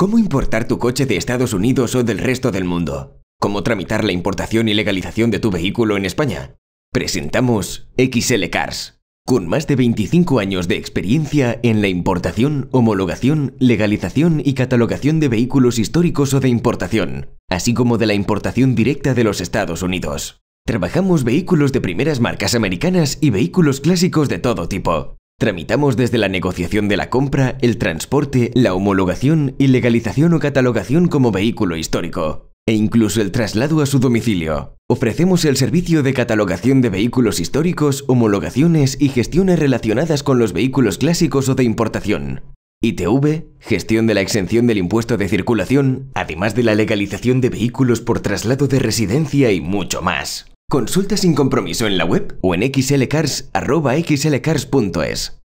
¿Cómo importar tu coche de Estados Unidos o del resto del mundo? ¿Cómo tramitar la importación y legalización de tu vehículo en España? Presentamos XL Cars, con más de 25 años de experiencia en la importación, homologación, legalización y catalogación de vehículos históricos o de importación, así como de la importación directa de los Estados Unidos. Trabajamos vehículos de primeras marcas americanas y vehículos clásicos de todo tipo. Tramitamos desde la negociación de la compra, el transporte, la homologación y legalización o catalogación como vehículo histórico, e incluso el traslado a su domicilio. Ofrecemos el servicio de catalogación de vehículos históricos, homologaciones y gestiones relacionadas con los vehículos clásicos o de importación. ITV, gestión de la exención del impuesto de circulación, además de la legalización de vehículos por traslado de residencia y mucho más. Consulta sin compromiso en la web o en xlcars.xlcars.es.